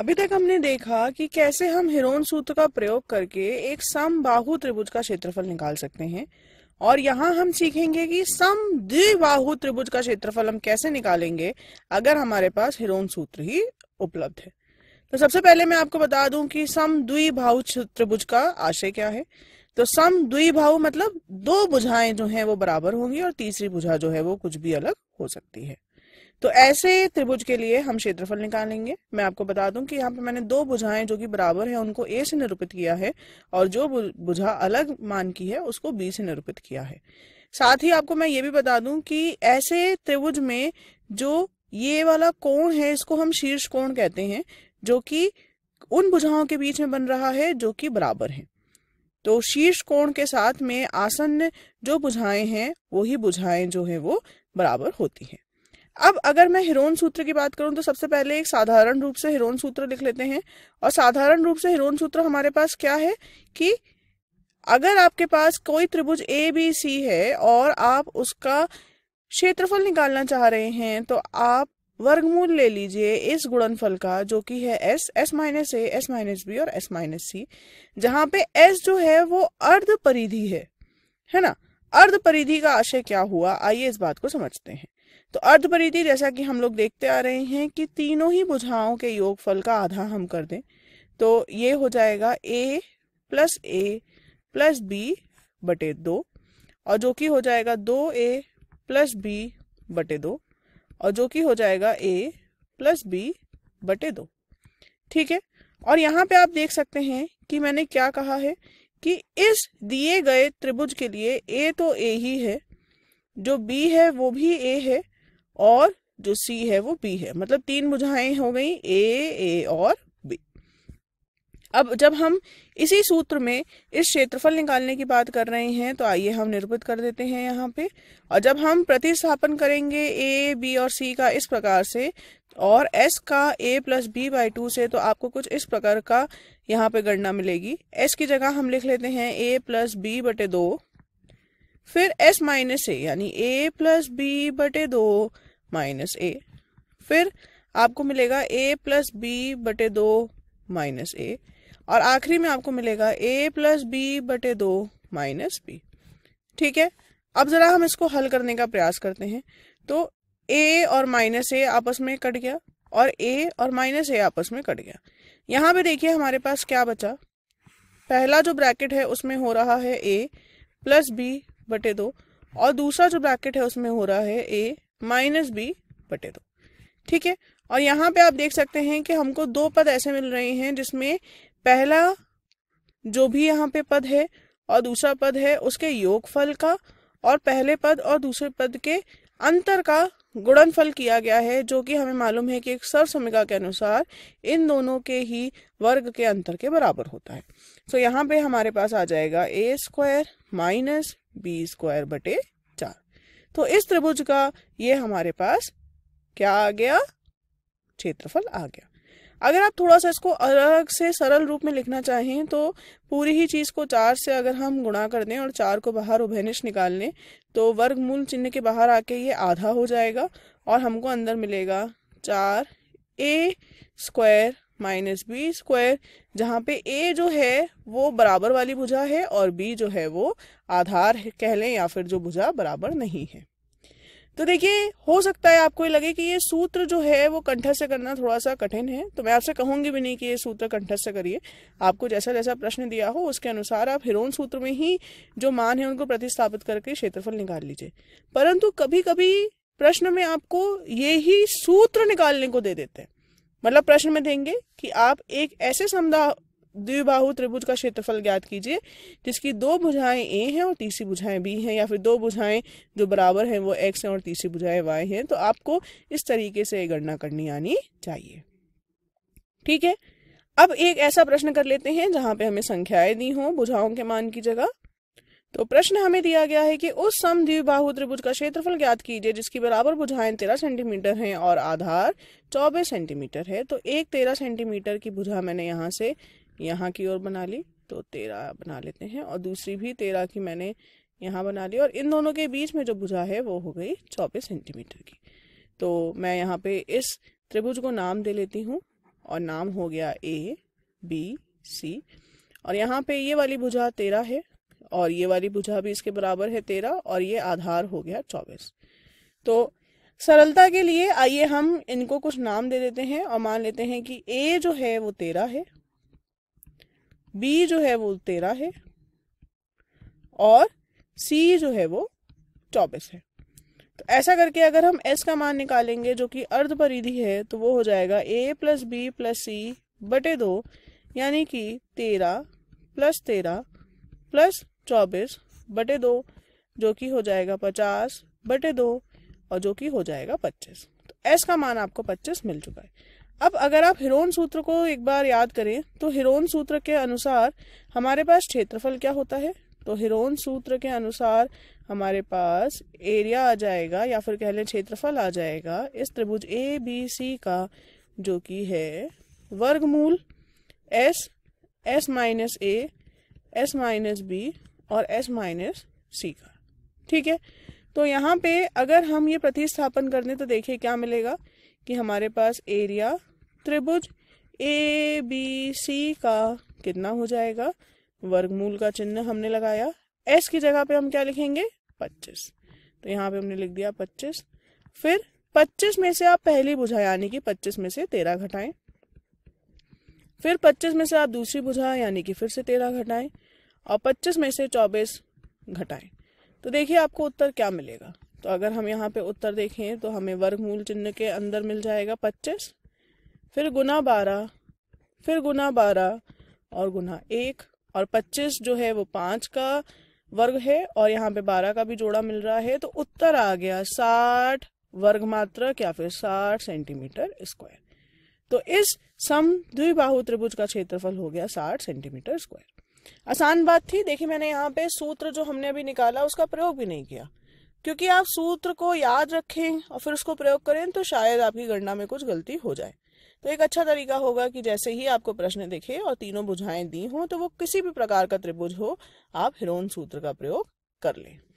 अभी तक हमने देखा कि कैसे हम हिरोन सूत्र का प्रयोग करके एक सम बाहु त्रिभुज का क्षेत्रफल निकाल सकते हैं और यहाँ हम सीखेंगे कि सम द्विबाहु त्रिभुज का क्षेत्रफल हम कैसे निकालेंगे अगर हमारे पास हिरोन सूत्र ही उपलब्ध है तो सबसे पहले मैं आपको बता दूं कि सम द्विभाव त्रिभुज का आशय क्या है तो सम द्विभाव मतलब दो बुझाएं जो हैं वो बराबर होंगी और तीसरी बुझा जो है वो कुछ भी अलग हो सकती है तो ऐसे त्रिभुज के लिए हम क्षेत्रफल निकालेंगे मैं आपको बता दूं कि यहाँ पे मैंने दो बुझाएं जो कि बराबर है उनको ए से निरूपित किया है और जो बुझा अलग मान की है उसको बी से निरूपित किया है साथ ही आपको मैं ये भी बता दूं कि ऐसे त्रिभुज में जो ये वाला कोण है इसको हम शीर्ष कोण कहते हैं जो कि उन बुझाओं के बीच में बन रहा है जो कि बराबर है तो शीर्ष कोण के साथ में आसन्न जो बुझाएं हैं वही बुझाएं जो है वो बराबर होती हैं अब अगर मैं हिरोन सूत्र की बात करूं तो सबसे पहले एक साधारण रूप से हिरोन सूत्र लिख लेते हैं और साधारण रूप से हिरोन सूत्र हमारे पास क्या है कि अगर आपके पास कोई त्रिभुज ए बी सी है और आप उसका क्षेत्रफल निकालना चाह रहे हैं तो आप वर्गमूल ले लीजिए इस गुणनफल का जो कि है S S minus A S minus B और एस माइनस सी जहां पे एस जो है वो अर्ध परिधि है है ना अर्ध परिधि का आशय क्या हुआ आइए इस बात को समझते हैं तो अर्धपरिधि जैसा कि हम लोग देखते आ रहे हैं कि तीनों ही बुझाओं के योगफल का आधा हम कर दें तो ये हो जाएगा ए प्लस ए प्लस बी बटे दो और जो कि हो जाएगा दो ए प्लस बी बटे दो और जो कि हो जाएगा ए प्लस बी बटे दो ठीक है और यहाँ पे आप देख सकते हैं कि मैंने क्या कहा है कि इस दिए गए त्रिभुज के लिए ए तो ए ही है जो बी है वो भी ए है और जो सी है वो बी है मतलब तीन बुझाएं हो गई ए ए और बी अब जब हम इसी सूत्र में इस क्षेत्रफल निकालने की बात कर रहे हैं तो आइए हम निरूपित कर देते हैं यहाँ पे और जब हम प्रतिस्थापन करेंगे ए बी और सी का इस प्रकार से और एस का a plus b by two से तो आपको कुछ इस प्रकार का यहाँ पे गणना मिलेगी एस की जगह हम लिख लेते हैं ए प्लस बी बटे दो फिर एस माइनस ए यानी ए प्लस बी बटे दो माइनस ए फिर आपको मिलेगा ए प्लस बी बटे दो माइनस ए और आखिरी में आपको मिलेगा ए प्लस बी बटे दो माइनस बी ठीक है अब जरा हम इसको हल करने का प्रयास करते हैं तो ए और माइनस ए आपस में कट गया और ए और माइनस ए आपस में कट गया यहाँ पे देखिए हमारे पास क्या बचा पहला जो ब्रैकेट है उसमें हो रहा है ए प्लस बी बटे दो और दूसरा जो ब्रैकेट है उसमें हो रहा है ए माइनस बी बटे दो ठीक है और यहाँ पे आप देख सकते हैं कि हमको दो पद ऐसे मिल रहे हैं जिसमें पहला जो भी यहाँ पे पद है और दूसरा पद है उसके योगफल का और पहले पद और दूसरे पद के अंतर का गुणनफल किया गया है जो कि हमें मालूम है कि एक सर समिका के अनुसार इन दोनों के ही वर्ग के अंतर के बराबर होता है तो यहाँ पे हमारे पास आ जाएगा a square minus b square बटे तो इस त्रिभुज का ये हमारे पास क्या आ गया क्षेत्रफल आ गया अगर आप थोड़ा सा इसको अलग से सरल रूप में लिखना चाहें तो पूरी ही चीज़ को चार से अगर हम गुणा कर दें और चार को बाहर उभयनिष्ठ निकाल लें तो वर्गमूल चिन्ह के बाहर आके ये आधा हो जाएगा और हमको अंदर मिलेगा चार a square minus b square जहाँ पे ए जो है वो बराबर वाली भुजा है और बी जो है वो आधार है, कह लें या फिर जो भुजा बराबर नहीं है तो देखिए हो सकता है आपको ये लगे कि ये सूत्र जो है वो कंठस्थ से करना थोड़ा सा कठिन है तो मैं आपसे कहूंगी भी नहीं कि ये सूत्र कंठस्थ से करिए आपको जैसा जैसा प्रश्न दिया हो उसके अनुसार आप हिरोन सूत्र में ही जो मान है उनको प्रतिस्थापित करके क्षेत्रफल निकाल लीजिए परंतु कभी कभी प्रश्न में आपको ये ही सूत्र निकालने को दे देते हैं मतलब प्रश्न में देंगे कि आप एक ऐसे समदा द्विबाहु त्रिभुज का क्षेत्रफल ज्ञात कीजिए जिसकी दो भुजाएं ए हैं और तीसरी भुजाएं बी हैं या फिर दो भुजाएं जो बराबर हैं वो एक्स हैं और तीसरी भुजाएं वाई हैं तो आपको इस तरीके से गणना करनी आनी चाहिए ठीक है अब एक ऐसा प्रश्न कर लेते हैं जहां पे हमें संख्याएं दी हों भुजाओं के मान की जगह तो प्रश्न हमें दिया गया है कि उस समद्विबाहु त्रिभुज का क्षेत्रफल ज्ञात कीजिए जिसकी बराबर भुजाएं तेरह सेंटीमीटर हैं और आधार चौबीस सेंटीमीटर है तो एक तेरह सेंटीमीटर की भुजा मैंने यहाँ से यहाँ की ओर बना ली तो तेरह बना लेते हैं और दूसरी भी तेरह की मैंने यहाँ बना ली और इन दोनों के बीच में जो भुजा है वो हो गई चौबीस सेंटीमीटर की तो मैं यहाँ पे इस त्रिभुज को नाम दे लेती हूँ और नाम हो गया ए बी सी और यहाँ पे ये वाली भुजा तेरह है और ये वाली भुजा भी इसके बराबर है तेरह और ये आधार हो गया चौबीस तो सरलता के लिए आइए हम इनको कुछ नाम दे देते हैं और मान लेते हैं कि ए जो है वो तेरह है बी जो है वो तेरह है और सी जो है वो चौबीस है तो ऐसा करके अगर हम एस का मान निकालेंगे जो कि अर्ध परिधि है तो वो हो जाएगा ए प्लस बी प्लस सी बटे दो यानी कि तेरह प्लस तेरह प्लस चौबीस बटे दो जो कि हो जाएगा पचास बटे दो और जो कि हो जाएगा पच्चीस तो एस का मान आपको पच्चीस मिल चुका है अब अगर आप हिरोन सूत्र को एक बार याद करें तो हिरोन सूत्र के अनुसार हमारे पास क्षेत्रफल क्या होता है तो हिरोन सूत्र के अनुसार हमारे पास एरिया आ जाएगा या फिर कह लें क्षेत्रफल आ जाएगा इस त्रिभुज ए बी सी का जो कि है वर्गमूल s S minus A S minus B और एस माइनस सी का ठीक है तो यहाँ पे अगर हम ये प्रतिस्थापन कर दें तो देखिए क्या मिलेगा कि हमारे पास एरिया त्रिभुज ए बी सी का कितना हो जाएगा वर्गमूल का चिन्ह हमने लगाया एस की जगह पे हम क्या लिखेंगे पच्चीस तो यहाँ पे हमने लिख दिया पच्चीस फिर पच्चीस में से आप पहली बुझा यानी कि पच्चीस में से तेरह घटाएं फिर पच्चीस में से आप दूसरी बुझा यानी कि फिर से तेरह घटाएं और 25 में से 24 घटाएं तो देखिए आपको उत्तर क्या मिलेगा तो अगर हम यहाँ पे उत्तर देखें तो हमें वर्गमूल चिन्ह के अंदर मिल जाएगा 25 फिर गुना 12 फिर गुना 12 और गुना एक और 25 जो है वो पाँच का वर्ग है और यहाँ पे 12 का भी जोड़ा मिल रहा है तो उत्तर आ गया 60 वर्ग मात्रक या फिर 60 सेंटीमीटर स्क्वायर तो इस सम द्विबाहु त्रिभुज का क्षेत्रफल हो गया 60 सेंटीमीटर स्क्वायर आसान बात थी देखिए मैंने यहाँ पे सूत्र जो हमने अभी निकाला उसका प्रयोग भी नहीं किया क्योंकि आप सूत्र को याद रखें और फिर उसको प्रयोग करें तो शायद आपकी गणना में कुछ गलती हो जाए तो एक अच्छा तरीका होगा कि जैसे ही आपको प्रश्न दिखे और तीनों बुझाएं दी हों तो वो किसी भी प्रकार का त्रिभुज हो आप हिरोन सूत्र का प्रयोग कर लें